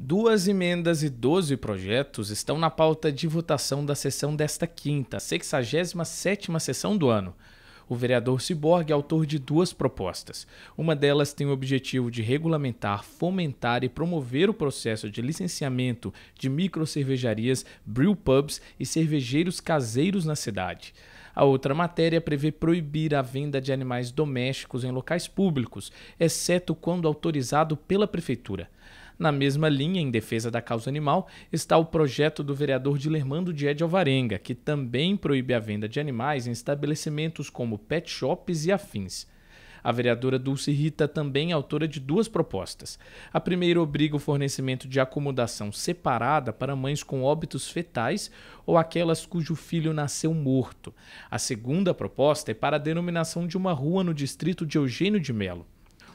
Duas emendas e 12 projetos estão na pauta de votação da sessão desta quinta, 67ª sessão do ano. O vereador Ciborgue é autor de duas propostas. Uma delas tem o objetivo de regulamentar, fomentar e promover o processo de licenciamento de microcervejarias, brew pubs e cervejeiros caseiros na cidade. A outra matéria prevê proibir a venda de animais domésticos em locais públicos, exceto quando autorizado pela prefeitura. Na mesma linha, em defesa da causa animal, está o projeto do vereador Dilermando Dié de Alvarenga, que também proíbe a venda de animais em estabelecimentos como pet shops e afins. A vereadora Dulce Rita também é autora de duas propostas. A primeira obriga o fornecimento de acomodação separada para mães com óbitos fetais ou aquelas cujo filho nasceu morto. A segunda proposta é para a denominação de uma rua no distrito de Eugênio de Melo.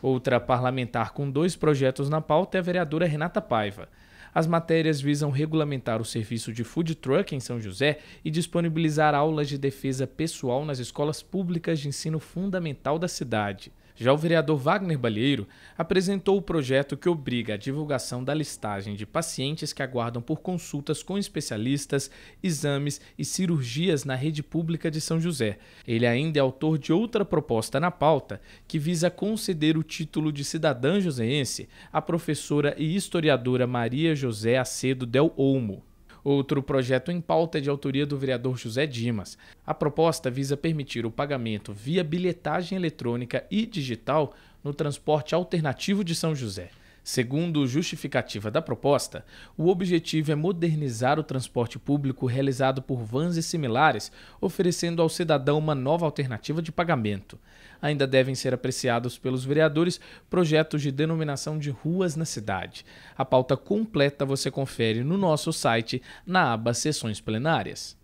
Outra parlamentar com dois projetos na pauta é a vereadora Renata Paiva. As matérias visam regulamentar o serviço de food truck em São José e disponibilizar aulas de defesa pessoal nas escolas públicas de ensino fundamental da cidade. Já o vereador Wagner Balheiro apresentou o projeto que obriga a divulgação da listagem de pacientes que aguardam por consultas com especialistas, exames e cirurgias na rede pública de São José. Ele ainda é autor de outra proposta na pauta que visa conceder o título de cidadã joseense à professora e historiadora Maria José Acedo Del Olmo. Outro projeto em pauta é de autoria do vereador José Dimas. A proposta visa permitir o pagamento via bilhetagem eletrônica e digital no transporte alternativo de São José. Segundo justificativa da proposta, o objetivo é modernizar o transporte público realizado por vans e similares, oferecendo ao cidadão uma nova alternativa de pagamento. Ainda devem ser apreciados pelos vereadores projetos de denominação de ruas na cidade. A pauta completa você confere no nosso site na aba Sessões Plenárias.